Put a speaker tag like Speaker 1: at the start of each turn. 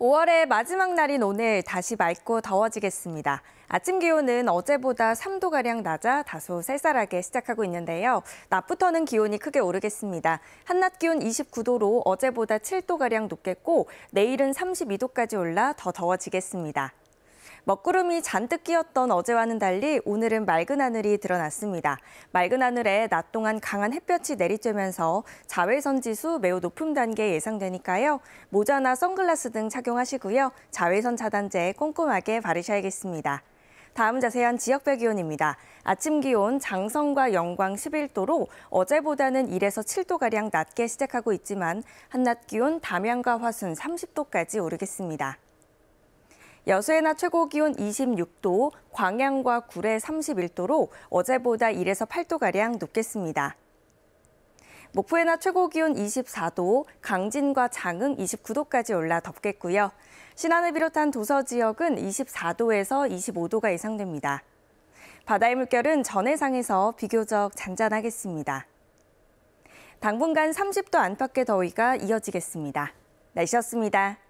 Speaker 1: 5월의 마지막 날인 오늘 다시 맑고 더워지겠습니다. 아침 기온은 어제보다 3도가량 낮아 다소 쌀쌀하게 시작하고 있는데요. 낮부터는 기온이 크게 오르겠습니다. 한낮 기온 29도로 어제보다 7도가량 높겠고 내일은 32도까지 올라 더 더워지겠습니다. 먹구름이 잔뜩 끼었던 어제와는 달리 오늘은 맑은 하늘이 드러났습니다. 맑은 하늘에 낮 동안 강한 햇볕이 내리쬐면서 자외선 지수 매우 높은 단계 예상되니까요. 모자나 선글라스 등 착용하시고요. 자외선 차단제 꼼꼼하게 바르셔야겠습니다. 다음 자세한 지역별 기온입니다. 아침 기온 장성과 영광 11도로 어제보다는 1에서 7도가량 낮게 시작하고 있지만 한낮 기온 담양과 화순 30도까지 오르겠습니다. 여수의낮 최고 기온 26도, 광양과 구례 31도로 어제보다 1에서 8도가량 높겠습니다. 목포에나 최고 기온 24도, 강진과 장흥 29도까지 올라 덥겠고요. 신안을 비롯한 도서 지역은 24도에서 25도가 예상됩니다. 바다의 물결은 전해상에서 비교적 잔잔하겠습니다. 당분간 30도 안팎의 더위가 이어지겠습니다. 날씨였습니다.